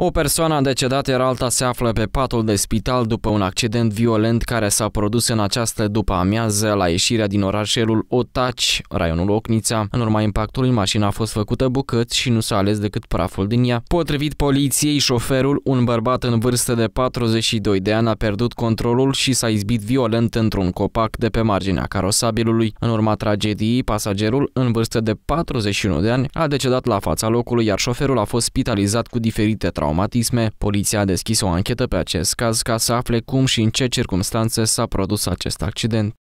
O persoană decedată era alta se află pe patul de spital după un accident violent care s-a produs în această după amiază la ieșirea din orașelul Otaci, raionul Ocnița. În urma impactului, mașina a fost făcută bucăți și nu s-a ales decât praful din ea. Potrivit poliției, șoferul, un bărbat în vârstă de 42 de ani, a pierdut controlul și s-a izbit violent într-un copac de pe marginea carosabilului. În urma tragediei, pasagerul, în vârstă de 41 de ani, a decedat la fața locului, iar șoferul a fost spitalizat cu diferite traume traumatisme, poliția a deschis o anchetă pe acest caz ca să afle cum și în ce circunstanțe s-a produs acest accident.